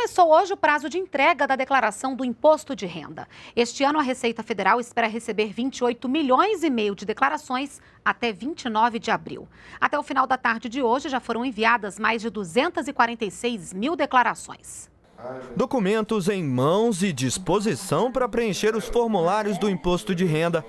Começou hoje o prazo de entrega da declaração do imposto de renda. Este ano, a Receita Federal espera receber 28 milhões e meio de declarações até 29 de abril. Até o final da tarde de hoje, já foram enviadas mais de 246 mil declarações. Documentos em mãos e disposição para preencher os formulários do imposto de renda.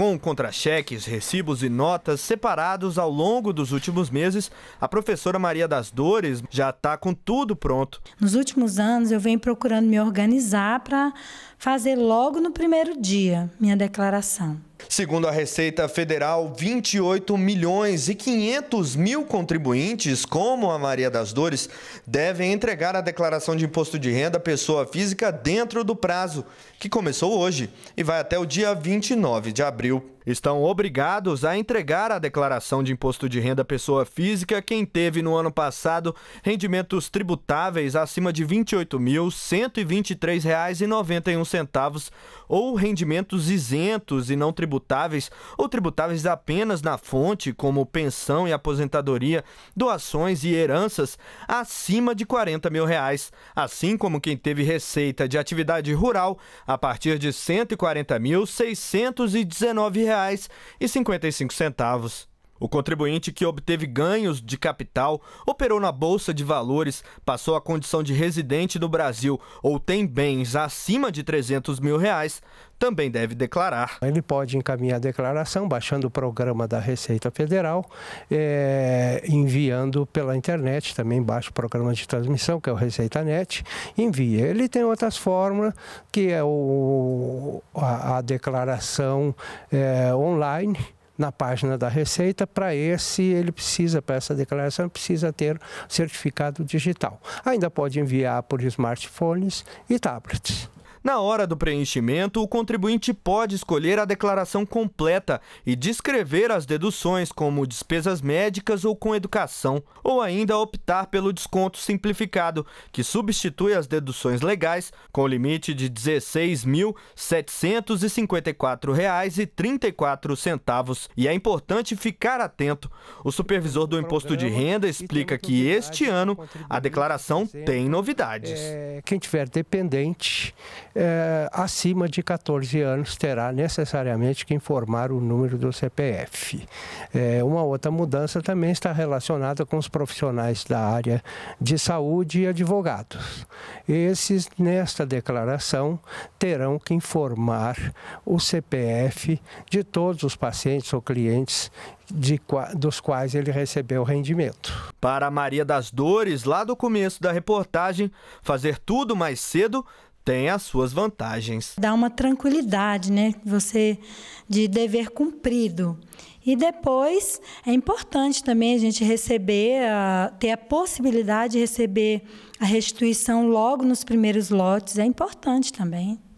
Com contra-cheques, recibos e notas separados ao longo dos últimos meses, a professora Maria das Dores já está com tudo pronto. Nos últimos anos, eu venho procurando me organizar para fazer logo no primeiro dia minha declaração. Segundo a Receita Federal, 28 milhões e 500 mil contribuintes, como a Maria das Dores, devem entregar a declaração de imposto de renda à pessoa física dentro do prazo, que começou hoje e vai até o dia 29 de abril estão obrigados a entregar a declaração de imposto de renda pessoa física quem teve no ano passado rendimentos tributáveis acima de R$ 28.123,91 ou rendimentos isentos e não tributáveis ou tributáveis apenas na fonte, como pensão e aposentadoria, doações e heranças, acima de R$ 40 mil, reais, assim como quem teve receita de atividade rural a partir de R$ 140.619. R$ 2,55. O contribuinte que obteve ganhos de capital, operou na Bolsa de Valores, passou a condição de residente no Brasil ou tem bens acima de 300 mil reais, também deve declarar. Ele pode encaminhar a declaração baixando o programa da Receita Federal, é, enviando pela internet, também baixa o programa de transmissão, que é o Receita Net, envia. Ele tem outras formas, que é o, a, a declaração é, online, na página da Receita. Para esse, ele precisa, para essa declaração, precisa ter certificado digital. Ainda pode enviar por smartphones e tablets. Na hora do preenchimento, o contribuinte pode escolher a declaração completa e descrever as deduções como despesas médicas ou com educação, ou ainda optar pelo desconto simplificado, que substitui as deduções legais com limite de R$ 16.754,34. E é importante ficar atento. O supervisor do Imposto de Renda explica que este ano a declaração tem novidades. É, quem tiver dependente é, acima de 14 anos terá necessariamente que informar o número do CPF. É, uma outra mudança também está relacionada com os profissionais da área de saúde e advogados. Esses, nesta declaração, terão que informar o CPF de todos os pacientes ou clientes de, dos quais ele recebeu rendimento. Para Maria das Dores, lá do começo da reportagem, fazer tudo mais cedo tem as suas vantagens. Dá uma tranquilidade, né? Você de dever cumprido. E depois é importante também a gente receber, a, ter a possibilidade de receber a restituição logo nos primeiros lotes, é importante também.